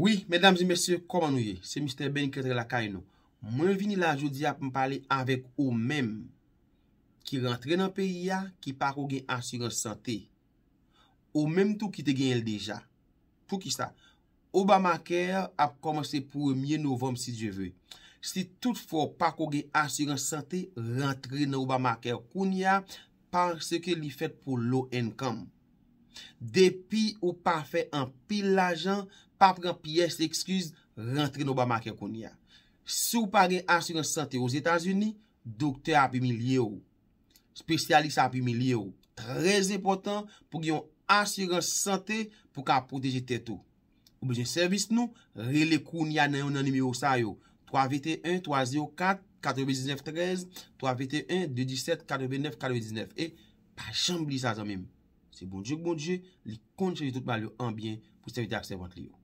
Oui, mesdames et messieurs, koma nou ye? Se Mr. Ben Ketre lakay nou. Mwen vini la joudi ap mpale avèk ou mèm ki rentre nan peyi ya ki pa kou gen ansurans sante. Ou mèm tou ki te gen el deja. Pou ki sa? Oba Maker ap komanse pou miye novem si je vè. Si tout fò pa kou gen ansurans sante, rentre nan Oba Maker koun ya par se ke li fèt pou low income. Depi ou pa fè an pil la jan, pa pren piyes, ekskiz, rentre nou ba maken koun ya. Sou pa gen asurans sante ou zi Etasuni, dokte api milye ou, spesyalis api milye ou, trez epotan pou gen yon asurans sante pou ka poteje tetou. Oubejen servis nou, rele koun ya nan yon nanimi ou sa yo, 3VT1-304-9913, 3VT1-217-89-99, e pa chanbli sa zanmim. Se bon djouk bon djouk, li kont chanli tout mal yo anbyen pou servite aksevant li yo.